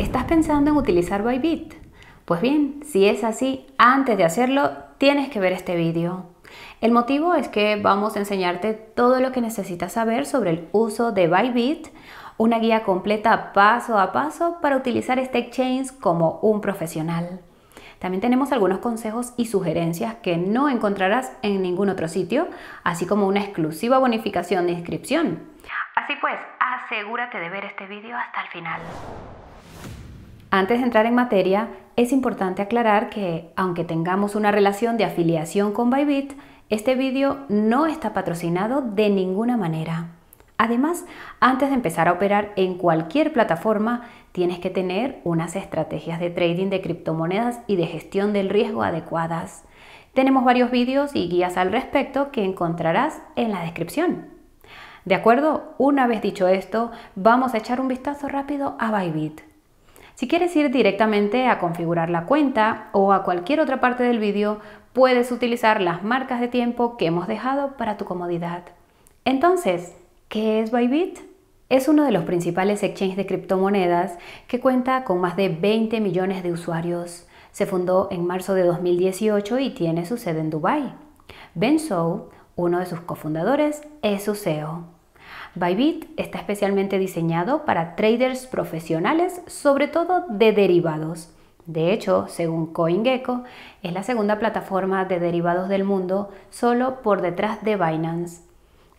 ¿Estás pensando en utilizar Bybit? Pues bien, si es así, antes de hacerlo tienes que ver este vídeo. El motivo es que vamos a enseñarte todo lo que necesitas saber sobre el uso de Bybit, una guía completa paso a paso para utilizar este exchange como un profesional. También tenemos algunos consejos y sugerencias que no encontrarás en ningún otro sitio, así como una exclusiva bonificación de inscripción. Así pues, asegúrate de ver este vídeo hasta el final. Antes de entrar en materia, es importante aclarar que, aunque tengamos una relación de afiliación con Bybit, este vídeo no está patrocinado de ninguna manera. Además, antes de empezar a operar en cualquier plataforma, tienes que tener unas estrategias de trading de criptomonedas y de gestión del riesgo adecuadas. Tenemos varios vídeos y guías al respecto que encontrarás en la descripción. ¿De acuerdo? Una vez dicho esto, vamos a echar un vistazo rápido a Bybit. Si quieres ir directamente a configurar la cuenta o a cualquier otra parte del vídeo, puedes utilizar las marcas de tiempo que hemos dejado para tu comodidad. Entonces, ¿qué es Bybit? Es uno de los principales exchanges de criptomonedas que cuenta con más de 20 millones de usuarios. Se fundó en marzo de 2018 y tiene su sede en Dubai. Ben Zhou, uno de sus cofundadores, es su CEO. Bybit está especialmente diseñado para traders profesionales, sobre todo de derivados. De hecho, según CoinGecko, es la segunda plataforma de derivados del mundo solo por detrás de Binance.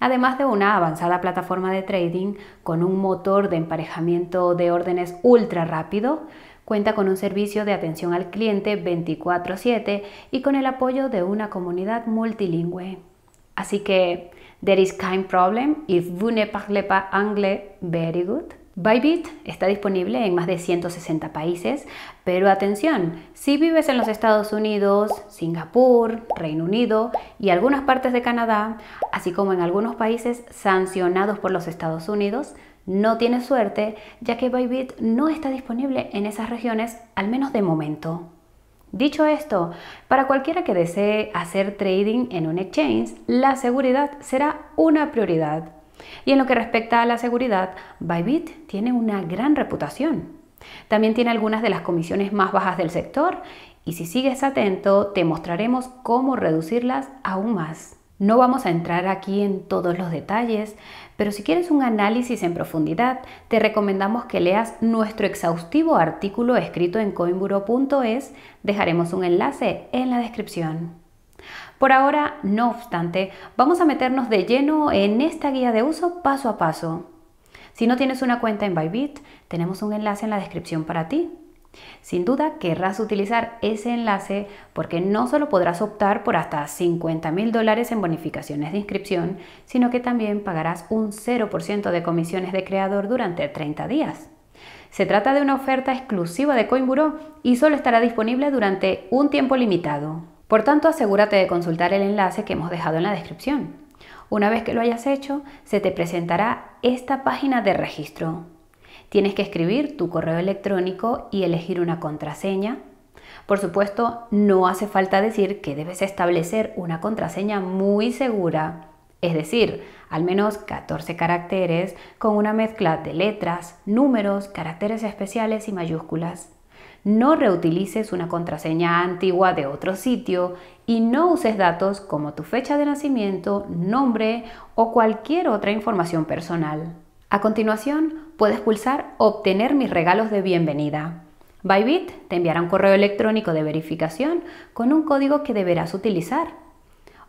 Además de una avanzada plataforma de trading con un motor de emparejamiento de órdenes ultra rápido, cuenta con un servicio de atención al cliente 24/7 y con el apoyo de una comunidad multilingüe. Así que There is kind problem if you ne parlez pas anglais very good. Bybit está disponible en más de 160 países, pero atención, si vives en los Estados Unidos, Singapur, Reino Unido y algunas partes de Canadá, así como en algunos países sancionados por los Estados Unidos, no tienes suerte, ya que Bybit no está disponible en esas regiones, al menos de momento. Dicho esto, para cualquiera que desee hacer trading en un exchange, la seguridad será una prioridad. Y en lo que respecta a la seguridad, Bybit tiene una gran reputación. También tiene algunas de las comisiones más bajas del sector y si sigues atento te mostraremos cómo reducirlas aún más. No vamos a entrar aquí en todos los detalles, pero si quieres un análisis en profundidad, te recomendamos que leas nuestro exhaustivo artículo escrito en coinburo.es. Dejaremos un enlace en la descripción. Por ahora, no obstante, vamos a meternos de lleno en esta guía de uso paso a paso. Si no tienes una cuenta en Bybit, tenemos un enlace en la descripción para ti. Sin duda querrás utilizar ese enlace porque no solo podrás optar por hasta 50.000 dólares en bonificaciones de inscripción, sino que también pagarás un 0% de comisiones de creador durante 30 días. Se trata de una oferta exclusiva de CoinBuro y solo estará disponible durante un tiempo limitado. Por tanto, asegúrate de consultar el enlace que hemos dejado en la descripción. Una vez que lo hayas hecho, se te presentará esta página de registro. Tienes que escribir tu correo electrónico y elegir una contraseña. Por supuesto, no hace falta decir que debes establecer una contraseña muy segura, es decir, al menos 14 caracteres con una mezcla de letras, números, caracteres especiales y mayúsculas. No reutilices una contraseña antigua de otro sitio y no uses datos como tu fecha de nacimiento, nombre o cualquier otra información personal. A continuación, puedes pulsar Obtener mis regalos de bienvenida. Bybit te enviará un correo electrónico de verificación con un código que deberás utilizar.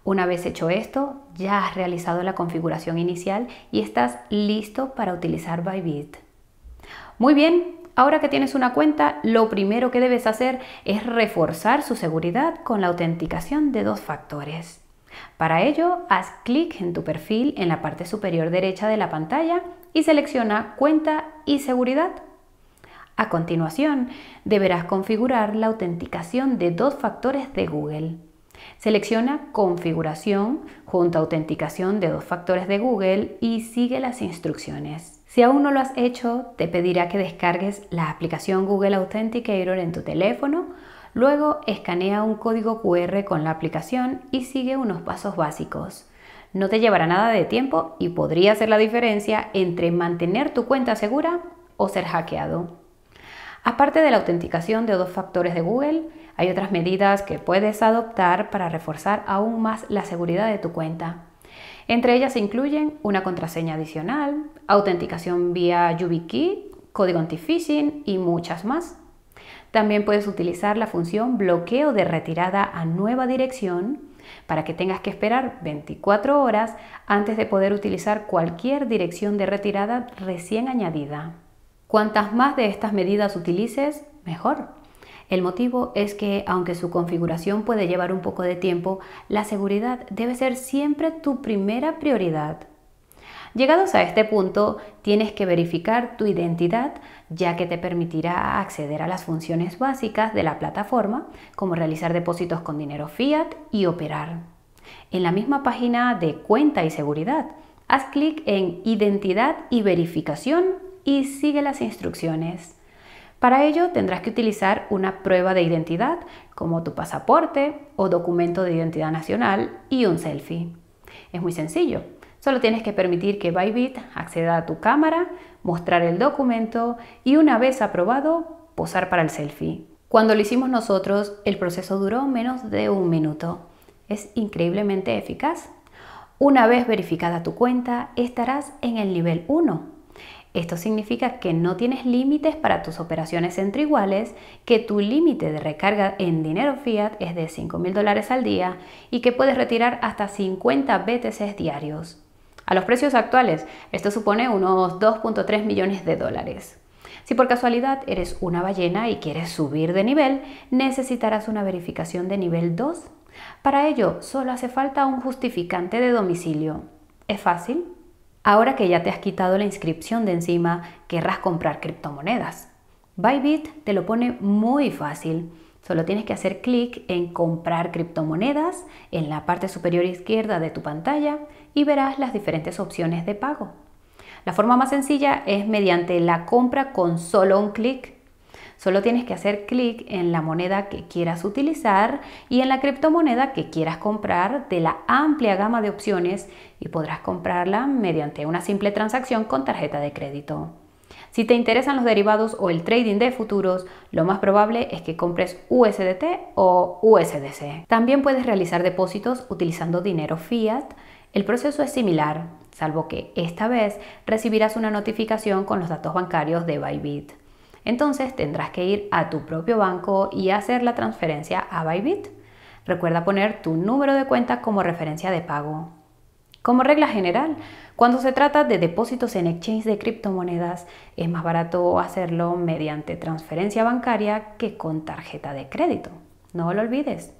Una vez hecho esto, ya has realizado la configuración inicial y estás listo para utilizar Bybit. Muy bien, ahora que tienes una cuenta, lo primero que debes hacer es reforzar su seguridad con la autenticación de dos factores. Para ello, haz clic en tu perfil en la parte superior derecha de la pantalla y selecciona Cuenta y Seguridad. A continuación, deberás configurar la autenticación de dos factores de Google. Selecciona Configuración junto a Autenticación de dos factores de Google y sigue las instrucciones. Si aún no lo has hecho, te pedirá que descargues la aplicación Google Authenticator en tu teléfono, luego escanea un código QR con la aplicación y sigue unos pasos básicos. No te llevará nada de tiempo y podría ser la diferencia entre mantener tu cuenta segura o ser hackeado. Aparte de la autenticación de dos factores de Google, hay otras medidas que puedes adoptar para reforzar aún más la seguridad de tu cuenta. Entre ellas se incluyen una contraseña adicional, autenticación vía YubiKey, código anti y muchas más. También puedes utilizar la función bloqueo de retirada a nueva dirección para que tengas que esperar 24 horas antes de poder utilizar cualquier dirección de retirada recién añadida. Cuantas más de estas medidas utilices, mejor. El motivo es que, aunque su configuración puede llevar un poco de tiempo, la seguridad debe ser siempre tu primera prioridad. Llegados a este punto, tienes que verificar tu identidad, ya que te permitirá acceder a las funciones básicas de la plataforma, como realizar depósitos con dinero fiat y operar. En la misma página de cuenta y seguridad, haz clic en Identidad y Verificación y sigue las instrucciones. Para ello tendrás que utilizar una prueba de identidad como tu pasaporte o documento de identidad nacional y un selfie. Es muy sencillo. Solo tienes que permitir que Bybit acceda a tu cámara, mostrar el documento y una vez aprobado, posar para el selfie. Cuando lo hicimos nosotros, el proceso duró menos de un minuto. Es increíblemente eficaz. Una vez verificada tu cuenta, estarás en el nivel 1. Esto significa que no tienes límites para tus operaciones entre iguales, que tu límite de recarga en dinero fiat es de 5.000 dólares al día y que puedes retirar hasta 50 BTCs diarios. A los precios actuales, esto supone unos 2.3 millones de dólares. Si por casualidad eres una ballena y quieres subir de nivel, necesitarás una verificación de nivel 2. Para ello, solo hace falta un justificante de domicilio. ¿Es fácil? Ahora que ya te has quitado la inscripción de encima, querrás comprar criptomonedas. Bybit te lo pone muy fácil. Solo tienes que hacer clic en comprar criptomonedas en la parte superior izquierda de tu pantalla y verás las diferentes opciones de pago. La forma más sencilla es mediante la compra con solo un clic. Solo tienes que hacer clic en la moneda que quieras utilizar y en la criptomoneda que quieras comprar de la amplia gama de opciones y podrás comprarla mediante una simple transacción con tarjeta de crédito. Si te interesan los derivados o el trading de futuros, lo más probable es que compres USDT o USDC. También puedes realizar depósitos utilizando dinero fiat. El proceso es similar, salvo que esta vez recibirás una notificación con los datos bancarios de Bybit. Entonces tendrás que ir a tu propio banco y hacer la transferencia a Bybit. Recuerda poner tu número de cuenta como referencia de pago. Como regla general, cuando se trata de depósitos en exchange de criptomonedas, es más barato hacerlo mediante transferencia bancaria que con tarjeta de crédito. No lo olvides.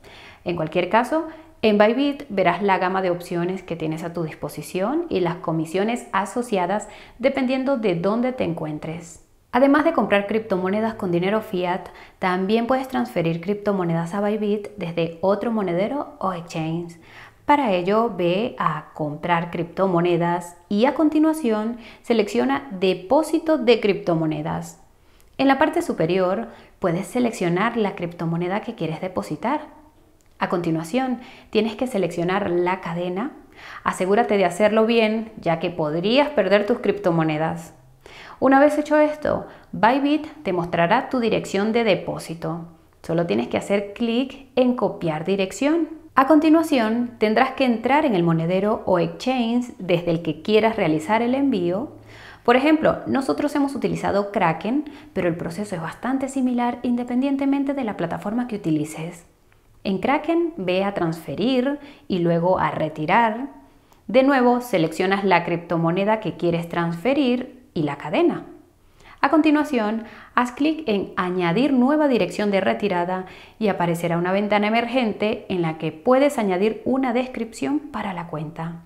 En cualquier caso, en Bybit verás la gama de opciones que tienes a tu disposición y las comisiones asociadas dependiendo de dónde te encuentres. Además de comprar criptomonedas con dinero fiat, también puedes transferir criptomonedas a Bybit desde otro monedero o exchange. Para ello, ve a comprar criptomonedas y a continuación selecciona depósito de criptomonedas. En la parte superior puedes seleccionar la criptomoneda que quieres depositar. A continuación, tienes que seleccionar la cadena. Asegúrate de hacerlo bien, ya que podrías perder tus criptomonedas. Una vez hecho esto, Bybit te mostrará tu dirección de depósito. Solo tienes que hacer clic en copiar dirección. A continuación, tendrás que entrar en el monedero o exchange desde el que quieras realizar el envío. Por ejemplo, nosotros hemos utilizado Kraken, pero el proceso es bastante similar independientemente de la plataforma que utilices. En Kraken ve a transferir y luego a retirar. De nuevo, seleccionas la criptomoneda que quieres transferir y la cadena. A continuación, haz clic en Añadir nueva dirección de retirada y aparecerá una ventana emergente en la que puedes añadir una descripción para la cuenta.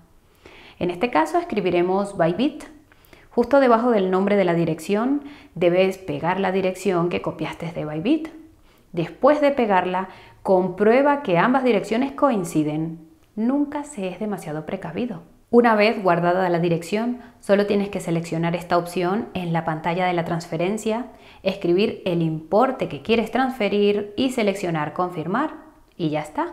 En este caso escribiremos Bybit. Justo debajo del nombre de la dirección debes pegar la dirección que copiaste de Bybit. Después de pegarla, comprueba que ambas direcciones coinciden. Nunca se es demasiado precavido. Una vez guardada la dirección, solo tienes que seleccionar esta opción en la pantalla de la transferencia, escribir el importe que quieres transferir y seleccionar confirmar y ya está.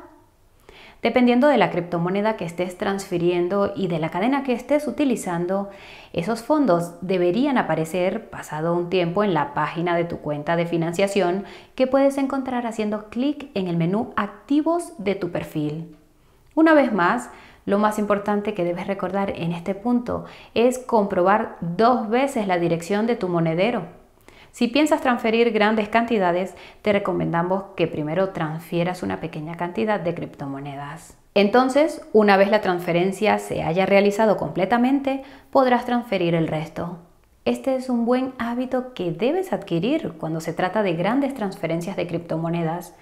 Dependiendo de la criptomoneda que estés transfiriendo y de la cadena que estés utilizando, esos fondos deberían aparecer pasado un tiempo en la página de tu cuenta de financiación que puedes encontrar haciendo clic en el menú Activos de tu perfil. Una vez más, lo más importante que debes recordar en este punto es comprobar dos veces la dirección de tu monedero. Si piensas transferir grandes cantidades, te recomendamos que primero transfieras una pequeña cantidad de criptomonedas. Entonces, una vez la transferencia se haya realizado completamente, podrás transferir el resto. Este es un buen hábito que debes adquirir cuando se trata de grandes transferencias de criptomonedas,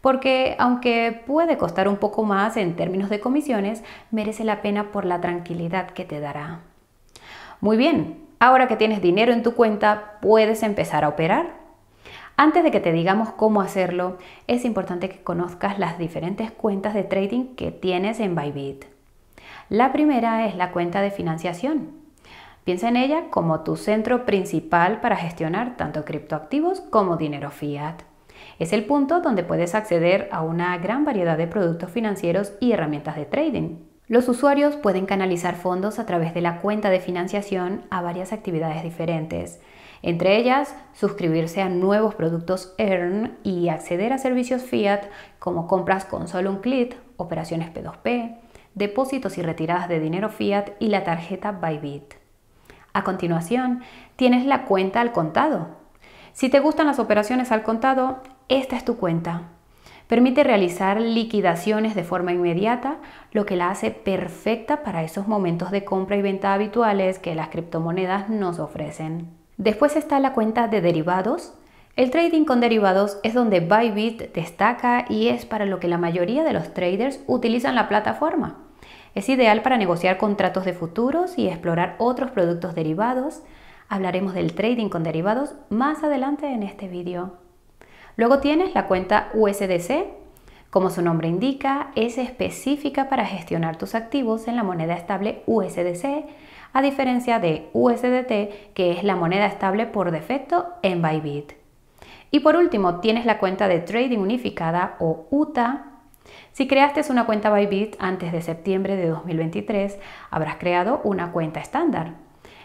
porque aunque puede costar un poco más en términos de comisiones, merece la pena por la tranquilidad que te dará. Muy bien, ahora que tienes dinero en tu cuenta, puedes empezar a operar. Antes de que te digamos cómo hacerlo, es importante que conozcas las diferentes cuentas de trading que tienes en Bybit. La primera es la cuenta de financiación. Piensa en ella como tu centro principal para gestionar tanto criptoactivos como dinero fiat. Es el punto donde puedes acceder a una gran variedad de productos financieros y herramientas de trading. Los usuarios pueden canalizar fondos a través de la cuenta de financiación a varias actividades diferentes, entre ellas suscribirse a nuevos productos Earn y acceder a servicios fiat como compras con solo un clic, operaciones P2P, depósitos y retiradas de dinero fiat y la tarjeta Bybit. A continuación, tienes la cuenta al contado. Si te gustan las operaciones al contado, esta es tu cuenta. Permite realizar liquidaciones de forma inmediata, lo que la hace perfecta para esos momentos de compra y venta habituales que las criptomonedas nos ofrecen. Después está la cuenta de derivados, el trading con derivados es donde Bybit destaca y es para lo que la mayoría de los traders utilizan la plataforma. Es ideal para negociar contratos de futuros y explorar otros productos derivados. Hablaremos del trading con derivados más adelante en este vídeo. Luego tienes la cuenta USDC. Como su nombre indica, es específica para gestionar tus activos en la moneda estable USDC, a diferencia de USDT, que es la moneda estable por defecto en Bybit. Y por último, tienes la cuenta de Trading Unificada o UTA. Si creaste una cuenta Bybit antes de septiembre de 2023, habrás creado una cuenta estándar.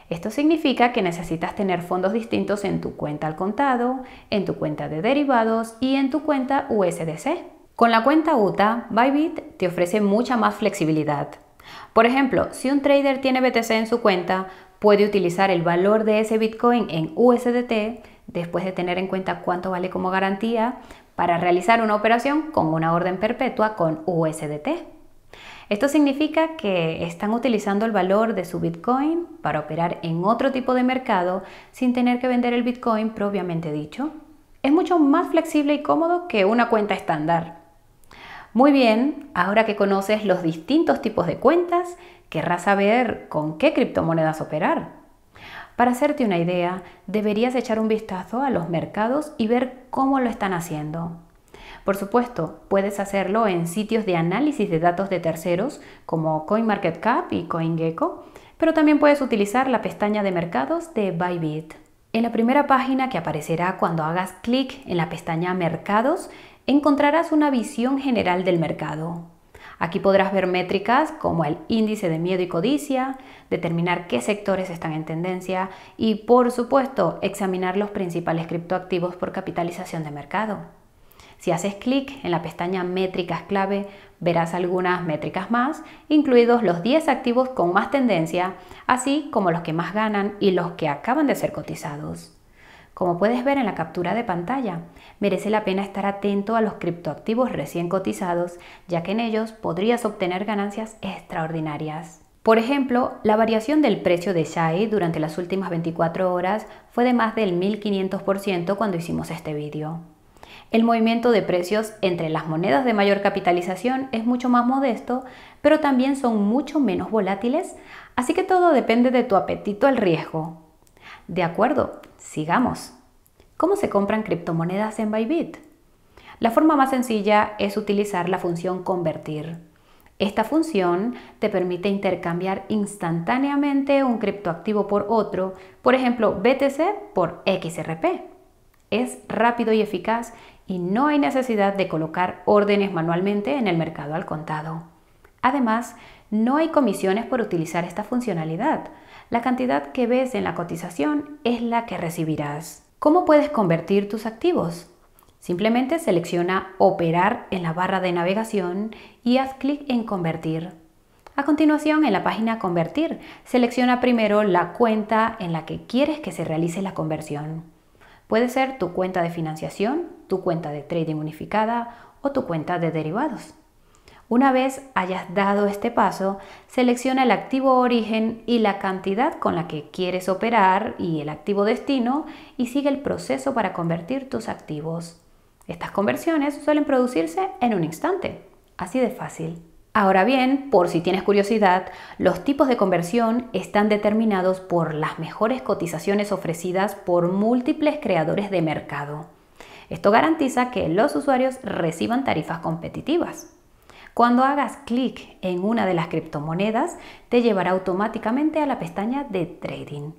Esto significa que necesitas tener fondos distintos en tu cuenta al contado, en tu cuenta de derivados y en tu cuenta USDC. Con la cuenta UTA, Bybit te ofrece mucha más flexibilidad. Por ejemplo, si un trader tiene BTC en su cuenta, puede utilizar el valor de ese Bitcoin en USDT después de tener en cuenta cuánto vale como garantía para realizar una operación con una orden perpetua con USDT. Esto significa que están utilizando el valor de su Bitcoin para operar en otro tipo de mercado sin tener que vender el Bitcoin propiamente dicho. Es mucho más flexible y cómodo que una cuenta estándar. Muy bien, ahora que conoces los distintos tipos de cuentas, querrás saber con qué criptomonedas operar. Para hacerte una idea, deberías echar un vistazo a los mercados y ver cómo lo están haciendo. Por supuesto, puedes hacerlo en sitios de análisis de datos de terceros como CoinMarketCap y CoinGecko, pero también puedes utilizar la pestaña de mercados de Bybit. En la primera página que aparecerá cuando hagas clic en la pestaña Mercados, encontrarás una visión general del mercado. Aquí podrás ver métricas como el índice de miedo y codicia, determinar qué sectores están en tendencia y, por supuesto, examinar los principales criptoactivos por capitalización de mercado. Si haces clic en la pestaña Métricas clave, verás algunas métricas más, incluidos los 10 activos con más tendencia, así como los que más ganan y los que acaban de ser cotizados. Como puedes ver en la captura de pantalla, merece la pena estar atento a los criptoactivos recién cotizados, ya que en ellos podrías obtener ganancias extraordinarias. Por ejemplo, la variación del precio de SHAI durante las últimas 24 horas fue de más del 1500% cuando hicimos este vídeo. El movimiento de precios entre las monedas de mayor capitalización es mucho más modesto, pero también son mucho menos volátiles, así que todo depende de tu apetito al riesgo. De acuerdo, sigamos. ¿Cómo se compran criptomonedas en Bybit? La forma más sencilla es utilizar la función convertir. Esta función te permite intercambiar instantáneamente un criptoactivo por otro, por ejemplo BTC por XRP. Es rápido y eficaz y no hay necesidad de colocar órdenes manualmente en el mercado al contado. Además, no hay comisiones por utilizar esta funcionalidad. La cantidad que ves en la cotización es la que recibirás. ¿Cómo puedes convertir tus activos? Simplemente selecciona Operar en la barra de navegación y haz clic en Convertir. A continuación, en la página Convertir, selecciona primero la cuenta en la que quieres que se realice la conversión. Puede ser tu cuenta de financiación, tu cuenta de trading unificada o tu cuenta de derivados. Una vez hayas dado este paso, selecciona el activo origen y la cantidad con la que quieres operar y el activo destino y sigue el proceso para convertir tus activos. Estas conversiones suelen producirse en un instante, así de fácil. Ahora bien, por si tienes curiosidad, los tipos de conversión están determinados por las mejores cotizaciones ofrecidas por múltiples creadores de mercado. Esto garantiza que los usuarios reciban tarifas competitivas. Cuando hagas clic en una de las criptomonedas, te llevará automáticamente a la pestaña de Trading.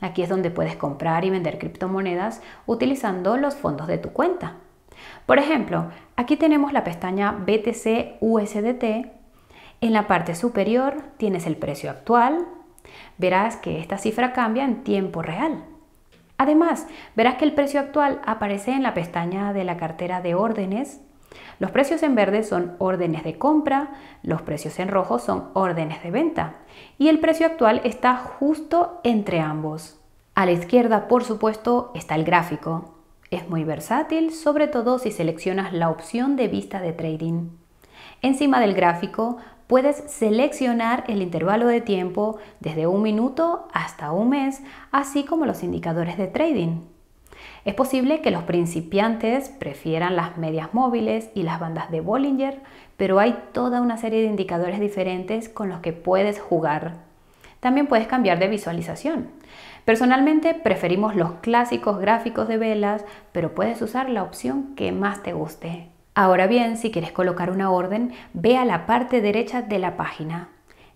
Aquí es donde puedes comprar y vender criptomonedas utilizando los fondos de tu cuenta. Por ejemplo, aquí tenemos la pestaña BTC USDT en la parte superior tienes el precio actual. Verás que esta cifra cambia en tiempo real. Además, verás que el precio actual aparece en la pestaña de la cartera de órdenes. Los precios en verde son órdenes de compra, los precios en rojo son órdenes de venta y el precio actual está justo entre ambos. A la izquierda, por supuesto, está el gráfico. Es muy versátil, sobre todo si seleccionas la opción de vista de trading. Encima del gráfico puedes seleccionar el intervalo de tiempo desde un minuto hasta un mes, así como los indicadores de trading. Es posible que los principiantes prefieran las medias móviles y las bandas de Bollinger, pero hay toda una serie de indicadores diferentes con los que puedes jugar. También puedes cambiar de visualización. Personalmente preferimos los clásicos gráficos de velas, pero puedes usar la opción que más te guste. Ahora bien, si quieres colocar una orden, ve a la parte derecha de la página.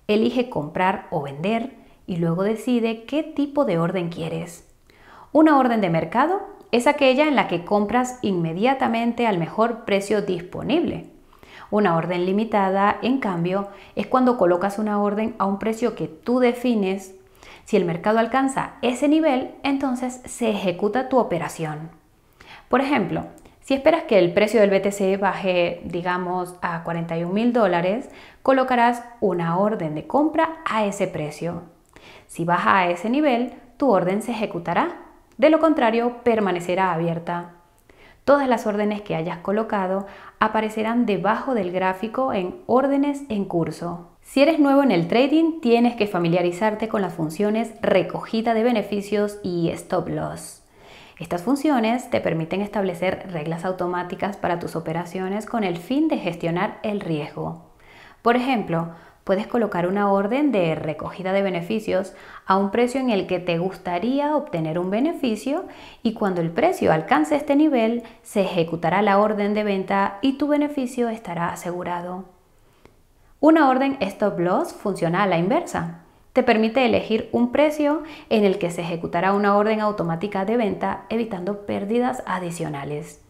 Elige comprar o vender y luego decide qué tipo de orden quieres. Una orden de mercado es aquella en la que compras inmediatamente al mejor precio disponible. Una orden limitada, en cambio, es cuando colocas una orden a un precio que tú defines. Si el mercado alcanza ese nivel, entonces se ejecuta tu operación. Por ejemplo, si esperas que el precio del BTC baje, digamos, a 41 mil dólares, colocarás una orden de compra a ese precio. Si baja a ese nivel, tu orden se ejecutará. De lo contrario, permanecerá abierta. Todas las órdenes que hayas colocado aparecerán debajo del gráfico en órdenes en curso. Si eres nuevo en el trading, tienes que familiarizarte con las funciones recogida de beneficios y stop loss. Estas funciones te permiten establecer reglas automáticas para tus operaciones con el fin de gestionar el riesgo. Por ejemplo, puedes colocar una orden de recogida de beneficios a un precio en el que te gustaría obtener un beneficio y cuando el precio alcance este nivel se ejecutará la orden de venta y tu beneficio estará asegurado. Una orden stop loss funciona a la inversa. Te permite elegir un precio en el que se ejecutará una orden automática de venta evitando pérdidas adicionales.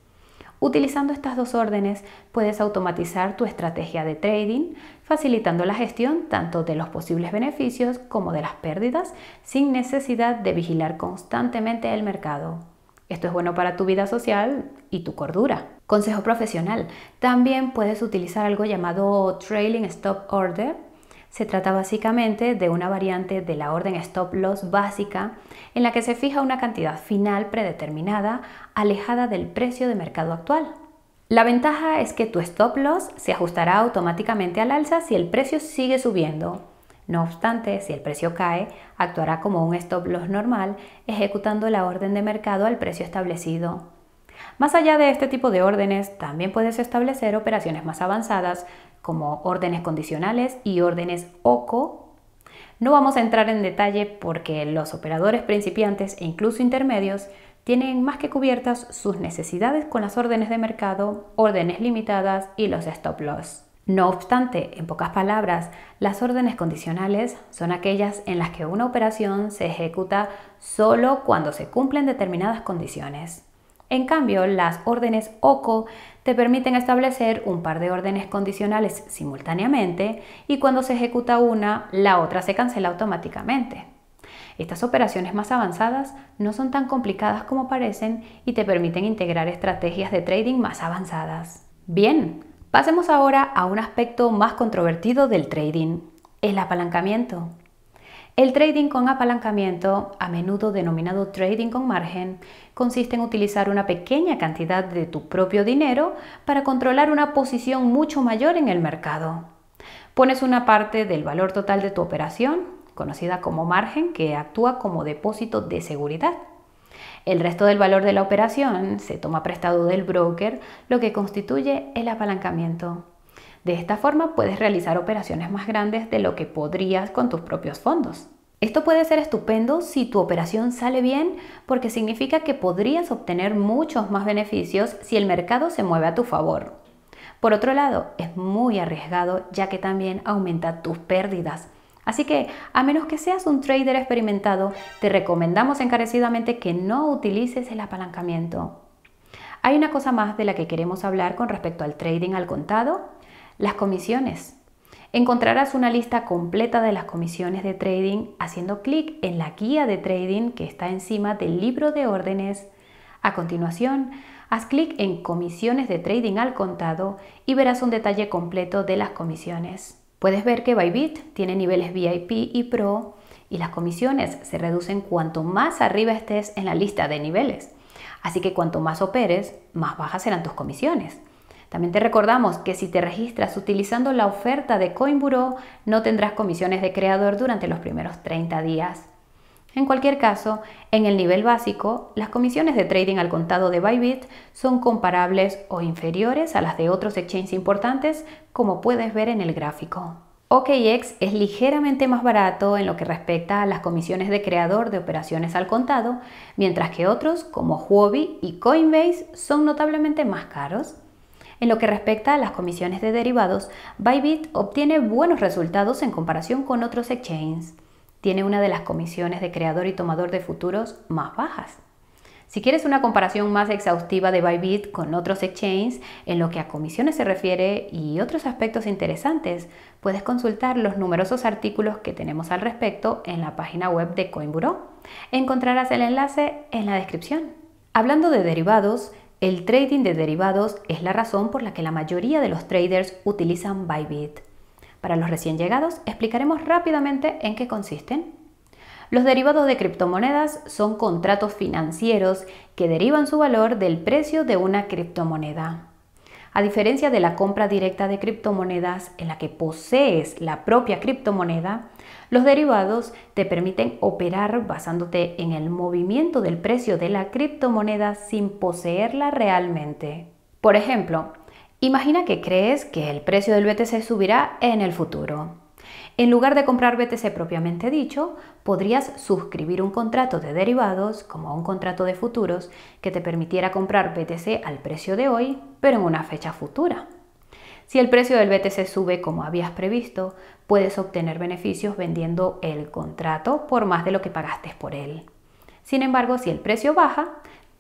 Utilizando estas dos órdenes puedes automatizar tu estrategia de trading, facilitando la gestión tanto de los posibles beneficios como de las pérdidas sin necesidad de vigilar constantemente el mercado. Esto es bueno para tu vida social y tu cordura. Consejo profesional. También puedes utilizar algo llamado Trailing Stop Order se trata básicamente de una variante de la orden stop loss básica en la que se fija una cantidad final predeterminada alejada del precio de mercado actual. La ventaja es que tu stop loss se ajustará automáticamente al alza si el precio sigue subiendo. No obstante, si el precio cae, actuará como un stop loss normal, ejecutando la orden de mercado al precio establecido. Más allá de este tipo de órdenes, también puedes establecer operaciones más avanzadas como órdenes condicionales y órdenes OCO. No vamos a entrar en detalle porque los operadores principiantes e incluso intermedios tienen más que cubiertas sus necesidades con las órdenes de mercado, órdenes limitadas y los stop loss. No obstante, en pocas palabras, las órdenes condicionales son aquellas en las que una operación se ejecuta solo cuando se cumplen determinadas condiciones. En cambio, las órdenes OCO te permiten establecer un par de órdenes condicionales simultáneamente y cuando se ejecuta una, la otra se cancela automáticamente. Estas operaciones más avanzadas no son tan complicadas como parecen y te permiten integrar estrategias de trading más avanzadas. Bien, pasemos ahora a un aspecto más controvertido del trading, el apalancamiento. El trading con apalancamiento, a menudo denominado trading con margen, consiste en utilizar una pequeña cantidad de tu propio dinero para controlar una posición mucho mayor en el mercado. Pones una parte del valor total de tu operación, conocida como margen, que actúa como depósito de seguridad. El resto del valor de la operación se toma prestado del broker, lo que constituye el apalancamiento. De esta forma puedes realizar operaciones más grandes de lo que podrías con tus propios fondos. Esto puede ser estupendo si tu operación sale bien porque significa que podrías obtener muchos más beneficios si el mercado se mueve a tu favor. Por otro lado, es muy arriesgado ya que también aumenta tus pérdidas. Así que, a menos que seas un trader experimentado, te recomendamos encarecidamente que no utilices el apalancamiento. Hay una cosa más de la que queremos hablar con respecto al trading al contado las comisiones. Encontrarás una lista completa de las comisiones de trading haciendo clic en la guía de trading que está encima del libro de órdenes. A continuación, haz clic en Comisiones de Trading al Contado y verás un detalle completo de las comisiones. Puedes ver que Bybit tiene niveles VIP y Pro y las comisiones se reducen cuanto más arriba estés en la lista de niveles. Así que cuanto más operes, más bajas serán tus comisiones. También te recordamos que si te registras utilizando la oferta de CoinBureau, no tendrás comisiones de creador durante los primeros 30 días. En cualquier caso, en el nivel básico, las comisiones de trading al contado de Bybit son comparables o inferiores a las de otros exchanges importantes, como puedes ver en el gráfico. OKX es ligeramente más barato en lo que respecta a las comisiones de creador de operaciones al contado, mientras que otros como Huobi y Coinbase son notablemente más caros. En lo que respecta a las comisiones de derivados, Bybit obtiene buenos resultados en comparación con otros exchanges. Tiene una de las comisiones de creador y tomador de futuros más bajas. Si quieres una comparación más exhaustiva de Bybit con otros exchanges en lo que a comisiones se refiere y otros aspectos interesantes, puedes consultar los numerosos artículos que tenemos al respecto en la página web de CoinBureau. Encontrarás el enlace en la descripción. Hablando de derivados, el trading de derivados es la razón por la que la mayoría de los traders utilizan Bybit. Para los recién llegados, explicaremos rápidamente en qué consisten. Los derivados de criptomonedas son contratos financieros que derivan su valor del precio de una criptomoneda. A diferencia de la compra directa de criptomonedas en la que posees la propia criptomoneda, los derivados te permiten operar basándote en el movimiento del precio de la criptomoneda sin poseerla realmente. Por ejemplo, imagina que crees que el precio del BTC subirá en el futuro. En lugar de comprar BTC propiamente dicho, podrías suscribir un contrato de derivados, como un contrato de futuros, que te permitiera comprar BTC al precio de hoy, pero en una fecha futura. Si el precio del BTC sube como habías previsto, puedes obtener beneficios vendiendo el contrato por más de lo que pagaste por él. Sin embargo, si el precio baja,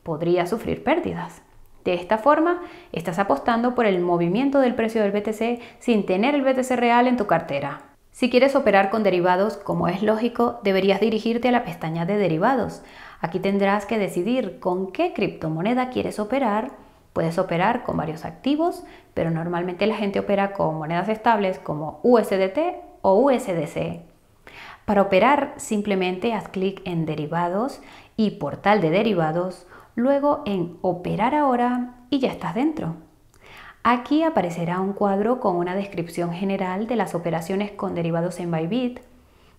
podrías sufrir pérdidas. De esta forma, estás apostando por el movimiento del precio del BTC sin tener el BTC real en tu cartera. Si quieres operar con derivados, como es lógico, deberías dirigirte a la pestaña de derivados. Aquí tendrás que decidir con qué criptomoneda quieres operar. Puedes operar con varios activos, pero normalmente la gente opera con monedas estables como USDT o USDC. Para operar, simplemente haz clic en Derivados y Portal de Derivados, luego en Operar ahora y ya estás dentro. Aquí aparecerá un cuadro con una descripción general de las operaciones con derivados en Bybit.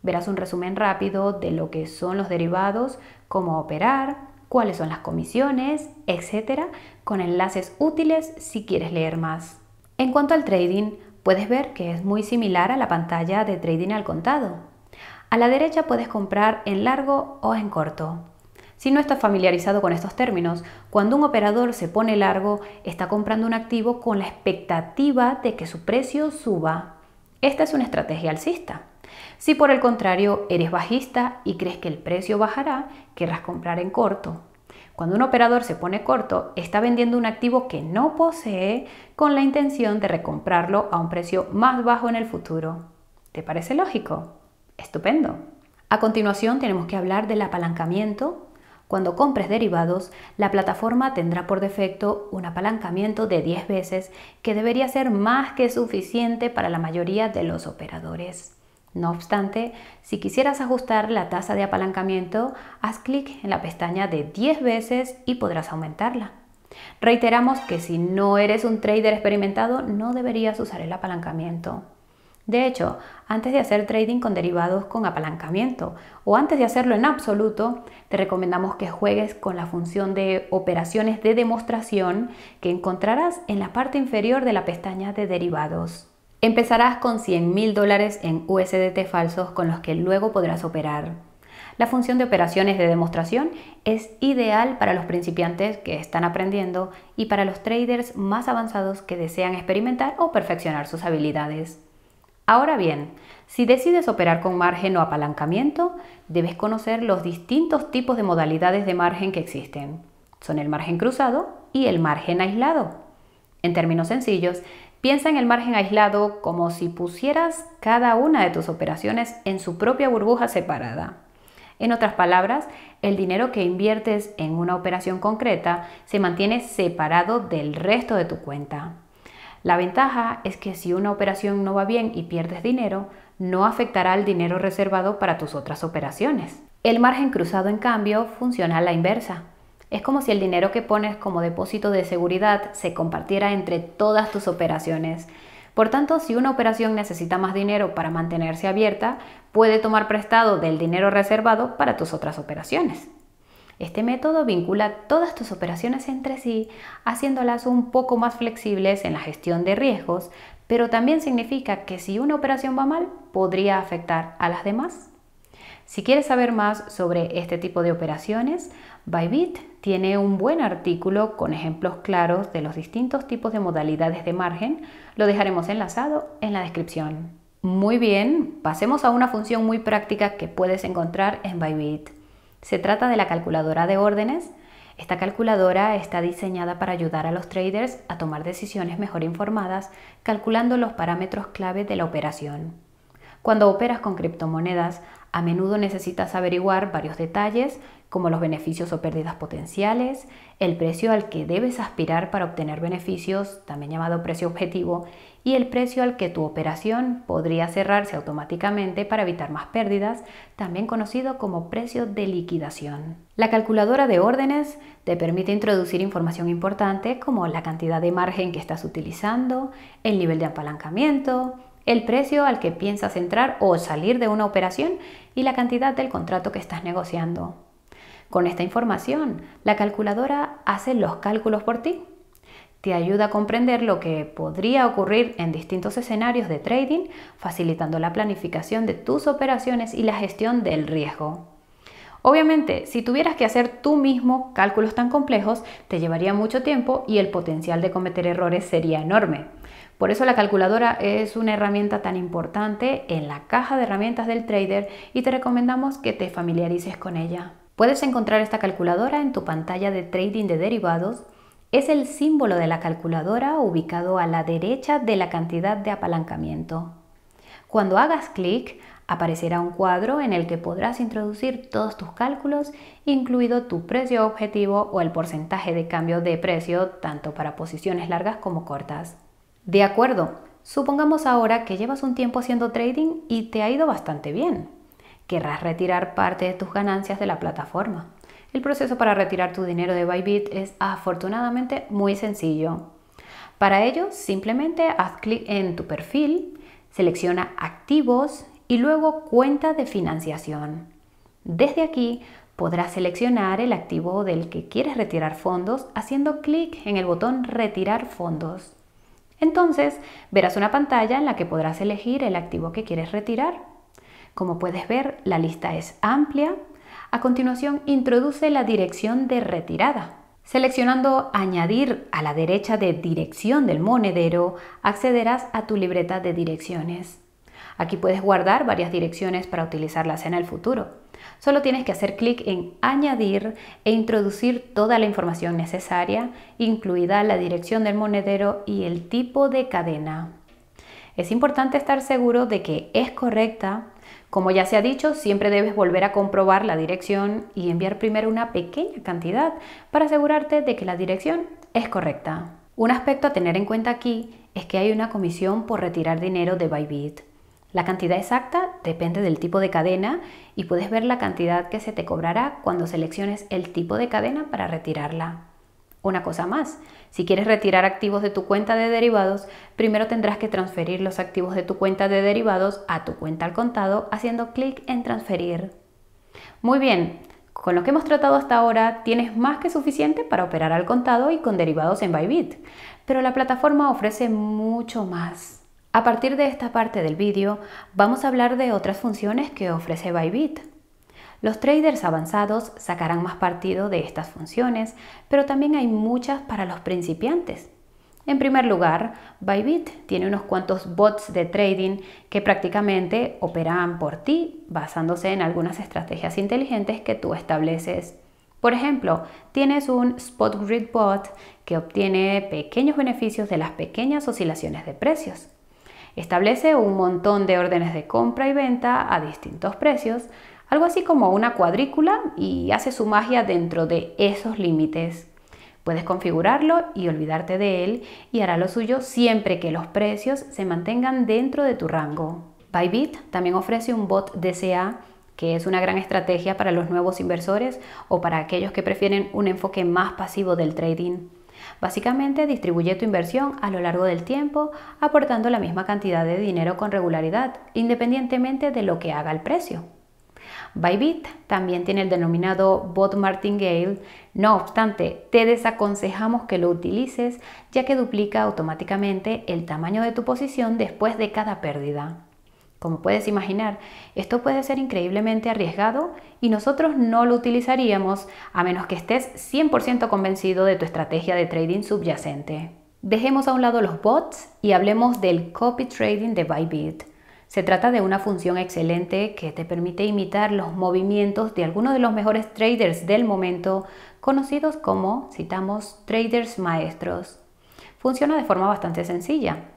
Verás un resumen rápido de lo que son los derivados, cómo operar, cuáles son las comisiones, etc., con enlaces útiles si quieres leer más. En cuanto al trading, puedes ver que es muy similar a la pantalla de trading al contado. A la derecha puedes comprar en largo o en corto. Si no estás familiarizado con estos términos, cuando un operador se pone largo, está comprando un activo con la expectativa de que su precio suba. Esta es una estrategia alcista. Si por el contrario eres bajista y crees que el precio bajará, querrás comprar en corto. Cuando un operador se pone corto, está vendiendo un activo que no posee con la intención de recomprarlo a un precio más bajo en el futuro. ¿Te parece lógico? Estupendo. A continuación tenemos que hablar del apalancamiento cuando compres derivados, la plataforma tendrá por defecto un apalancamiento de 10 veces que debería ser más que suficiente para la mayoría de los operadores. No obstante, si quisieras ajustar la tasa de apalancamiento, haz clic en la pestaña de 10 veces y podrás aumentarla. Reiteramos que si no eres un trader experimentado no deberías usar el apalancamiento. De hecho, antes de hacer trading con derivados con apalancamiento o antes de hacerlo en absoluto, te recomendamos que juegues con la función de operaciones de demostración que encontrarás en la parte inferior de la pestaña de derivados. Empezarás con 100.000 dólares en USDT falsos con los que luego podrás operar. La función de operaciones de demostración es ideal para los principiantes que están aprendiendo y para los traders más avanzados que desean experimentar o perfeccionar sus habilidades. Ahora bien, si decides operar con margen o apalancamiento, debes conocer los distintos tipos de modalidades de margen que existen. Son el margen cruzado y el margen aislado. En términos sencillos, piensa en el margen aislado como si pusieras cada una de tus operaciones en su propia burbuja separada. En otras palabras, el dinero que inviertes en una operación concreta se mantiene separado del resto de tu cuenta. La ventaja es que si una operación no va bien y pierdes dinero, no afectará el dinero reservado para tus otras operaciones. El margen cruzado, en cambio, funciona a la inversa. Es como si el dinero que pones como depósito de seguridad se compartiera entre todas tus operaciones. Por tanto, si una operación necesita más dinero para mantenerse abierta, puede tomar prestado del dinero reservado para tus otras operaciones. Este método vincula todas tus operaciones entre sí, haciéndolas un poco más flexibles en la gestión de riesgos, pero también significa que si una operación va mal, podría afectar a las demás. Si quieres saber más sobre este tipo de operaciones, Bybit tiene un buen artículo con ejemplos claros de los distintos tipos de modalidades de margen. Lo dejaremos enlazado en la descripción. Muy bien, pasemos a una función muy práctica que puedes encontrar en Bybit. Se trata de la calculadora de órdenes. Esta calculadora está diseñada para ayudar a los traders a tomar decisiones mejor informadas calculando los parámetros clave de la operación. Cuando operas con criptomonedas, a menudo necesitas averiguar varios detalles como los beneficios o pérdidas potenciales, el precio al que debes aspirar para obtener beneficios, también llamado precio objetivo, y el precio al que tu operación podría cerrarse automáticamente para evitar más pérdidas, también conocido como precio de liquidación. La calculadora de órdenes te permite introducir información importante como la cantidad de margen que estás utilizando, el nivel de apalancamiento, el precio al que piensas entrar o salir de una operación y la cantidad del contrato que estás negociando. Con esta información, la calculadora hace los cálculos por ti te ayuda a comprender lo que podría ocurrir en distintos escenarios de trading, facilitando la planificación de tus operaciones y la gestión del riesgo. Obviamente, si tuvieras que hacer tú mismo cálculos tan complejos, te llevaría mucho tiempo y el potencial de cometer errores sería enorme. Por eso la calculadora es una herramienta tan importante en la caja de herramientas del trader y te recomendamos que te familiarices con ella. Puedes encontrar esta calculadora en tu pantalla de trading de derivados es el símbolo de la calculadora ubicado a la derecha de la cantidad de apalancamiento. Cuando hagas clic, aparecerá un cuadro en el que podrás introducir todos tus cálculos, incluido tu precio objetivo o el porcentaje de cambio de precio, tanto para posiciones largas como cortas. De acuerdo, supongamos ahora que llevas un tiempo haciendo trading y te ha ido bastante bien. Querrás retirar parte de tus ganancias de la plataforma. El proceso para retirar tu dinero de Bybit es afortunadamente muy sencillo. Para ello, simplemente haz clic en tu perfil, selecciona activos y luego cuenta de financiación. Desde aquí podrás seleccionar el activo del que quieres retirar fondos haciendo clic en el botón retirar fondos. Entonces verás una pantalla en la que podrás elegir el activo que quieres retirar. Como puedes ver, la lista es amplia a continuación, introduce la dirección de retirada. Seleccionando Añadir a la derecha de Dirección del monedero, accederás a tu libreta de direcciones. Aquí puedes guardar varias direcciones para utilizarlas en el futuro. Solo tienes que hacer clic en Añadir e introducir toda la información necesaria, incluida la dirección del monedero y el tipo de cadena. Es importante estar seguro de que es correcta como ya se ha dicho, siempre debes volver a comprobar la dirección y enviar primero una pequeña cantidad para asegurarte de que la dirección es correcta. Un aspecto a tener en cuenta aquí es que hay una comisión por retirar dinero de Bybit. La cantidad exacta depende del tipo de cadena y puedes ver la cantidad que se te cobrará cuando selecciones el tipo de cadena para retirarla. Una cosa más, si quieres retirar activos de tu cuenta de derivados, primero tendrás que transferir los activos de tu cuenta de derivados a tu cuenta al contado haciendo clic en transferir. Muy bien, con lo que hemos tratado hasta ahora tienes más que suficiente para operar al contado y con derivados en Bybit, pero la plataforma ofrece mucho más. A partir de esta parte del vídeo vamos a hablar de otras funciones que ofrece Bybit. Los traders avanzados sacarán más partido de estas funciones, pero también hay muchas para los principiantes. En primer lugar, Bybit tiene unos cuantos bots de trading que prácticamente operan por ti basándose en algunas estrategias inteligentes que tú estableces. Por ejemplo, tienes un Spot Grid Bot que obtiene pequeños beneficios de las pequeñas oscilaciones de precios. Establece un montón de órdenes de compra y venta a distintos precios, algo así como una cuadrícula y hace su magia dentro de esos límites. Puedes configurarlo y olvidarte de él y hará lo suyo siempre que los precios se mantengan dentro de tu rango. Bybit también ofrece un bot DCA que es una gran estrategia para los nuevos inversores o para aquellos que prefieren un enfoque más pasivo del trading. Básicamente distribuye tu inversión a lo largo del tiempo, aportando la misma cantidad de dinero con regularidad, independientemente de lo que haga el precio. Bybit también tiene el denominado bot martingale. No obstante, te desaconsejamos que lo utilices ya que duplica automáticamente el tamaño de tu posición después de cada pérdida. Como puedes imaginar, esto puede ser increíblemente arriesgado y nosotros no lo utilizaríamos a menos que estés 100% convencido de tu estrategia de trading subyacente. Dejemos a un lado los bots y hablemos del copy trading de Bybit. Se trata de una función excelente que te permite imitar los movimientos de algunos de los mejores traders del momento, conocidos como, citamos, traders maestros. Funciona de forma bastante sencilla.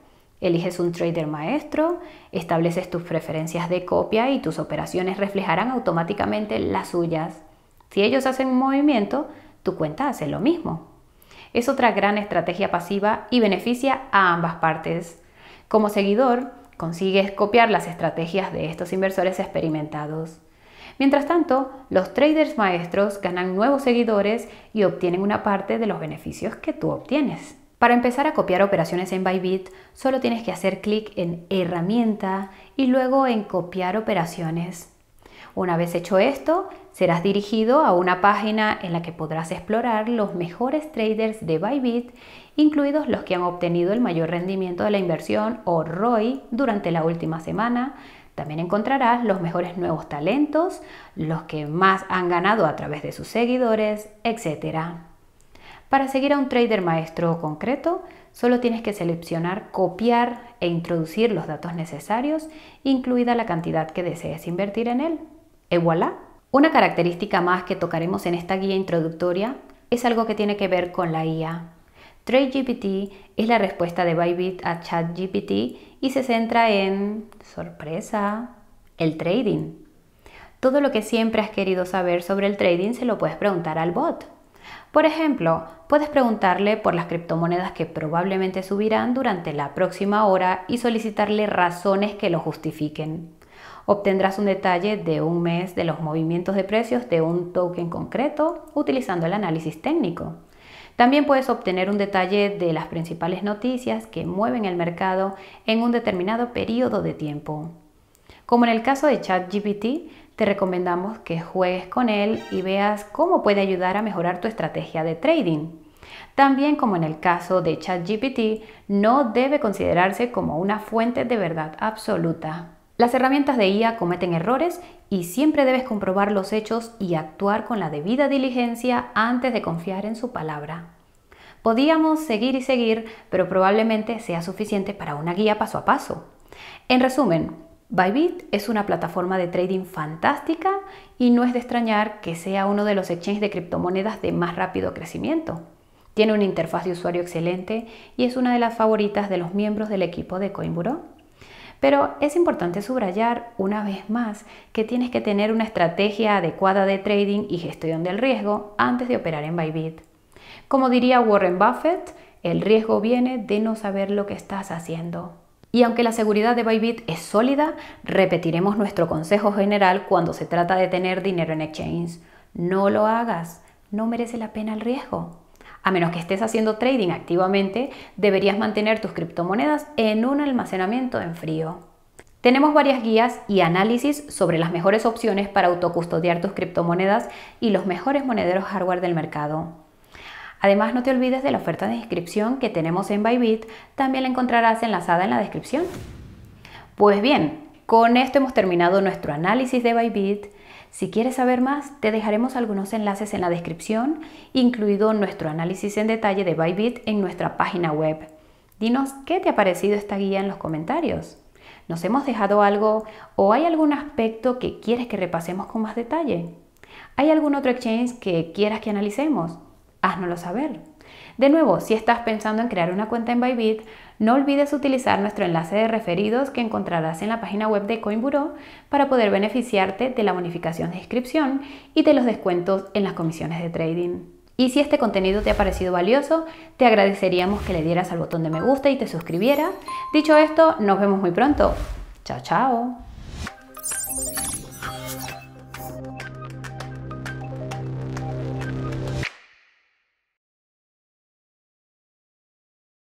Eliges un trader maestro, estableces tus preferencias de copia y tus operaciones reflejarán automáticamente las suyas. Si ellos hacen un movimiento, tu cuenta hace lo mismo. Es otra gran estrategia pasiva y beneficia a ambas partes. Como seguidor, consigues copiar las estrategias de estos inversores experimentados. Mientras tanto, los traders maestros ganan nuevos seguidores y obtienen una parte de los beneficios que tú obtienes. Para empezar a copiar operaciones en Bybit, solo tienes que hacer clic en Herramienta y luego en Copiar operaciones. Una vez hecho esto, serás dirigido a una página en la que podrás explorar los mejores traders de Bybit incluidos los que han obtenido el mayor rendimiento de la inversión o ROI durante la última semana. También encontrarás los mejores nuevos talentos, los que más han ganado a través de sus seguidores, etc. Para seguir a un trader maestro concreto, solo tienes que seleccionar copiar e introducir los datos necesarios, incluida la cantidad que desees invertir en él. ¡Y voilà! Una característica más que tocaremos en esta guía introductoria es algo que tiene que ver con la IA. TradeGPT es la respuesta de Bybit a ChatGPT y se centra en, sorpresa, el trading. Todo lo que siempre has querido saber sobre el trading se lo puedes preguntar al bot. Por ejemplo, puedes preguntarle por las criptomonedas que probablemente subirán durante la próxima hora y solicitarle razones que lo justifiquen. Obtendrás un detalle de un mes de los movimientos de precios de un token concreto utilizando el análisis técnico. También puedes obtener un detalle de las principales noticias que mueven el mercado en un determinado periodo de tiempo. Como en el caso de ChatGPT, te recomendamos que juegues con él y veas cómo puede ayudar a mejorar tu estrategia de trading. También como en el caso de ChatGPT, no debe considerarse como una fuente de verdad absoluta. Las herramientas de IA cometen errores y siempre debes comprobar los hechos y actuar con la debida diligencia antes de confiar en su palabra. Podíamos seguir y seguir, pero probablemente sea suficiente para una guía paso a paso. En resumen, Bybit es una plataforma de trading fantástica y no es de extrañar que sea uno de los exchanges de criptomonedas de más rápido crecimiento. Tiene una interfaz de usuario excelente y es una de las favoritas de los miembros del equipo de Coinburo. Pero es importante subrayar una vez más que tienes que tener una estrategia adecuada de trading y gestión del riesgo antes de operar en Bybit. Como diría Warren Buffett, el riesgo viene de no saber lo que estás haciendo. Y aunque la seguridad de Bybit es sólida, repetiremos nuestro consejo general cuando se trata de tener dinero en exchange. No lo hagas, no merece la pena el riesgo. A menos que estés haciendo trading activamente, deberías mantener tus criptomonedas en un almacenamiento en frío. Tenemos varias guías y análisis sobre las mejores opciones para autocustodiar tus criptomonedas y los mejores monederos hardware del mercado. Además, no te olvides de la oferta de inscripción que tenemos en Bybit, también la encontrarás enlazada en la descripción. Pues bien, con esto hemos terminado nuestro análisis de Bybit. Si quieres saber más, te dejaremos algunos enlaces en la descripción, incluido nuestro análisis en detalle de Bybit en nuestra página web. Dinos qué te ha parecido esta guía en los comentarios. ¿Nos hemos dejado algo o hay algún aspecto que quieres que repasemos con más detalle? ¿Hay algún otro exchange que quieras que analicemos? haznoslo saber. De nuevo, si estás pensando en crear una cuenta en Bybit, no olvides utilizar nuestro enlace de referidos que encontrarás en la página web de CoinBureau para poder beneficiarte de la bonificación de inscripción y de los descuentos en las comisiones de trading. Y si este contenido te ha parecido valioso, te agradeceríamos que le dieras al botón de me gusta y te suscribieras. Dicho esto, nos vemos muy pronto. Chao, chao.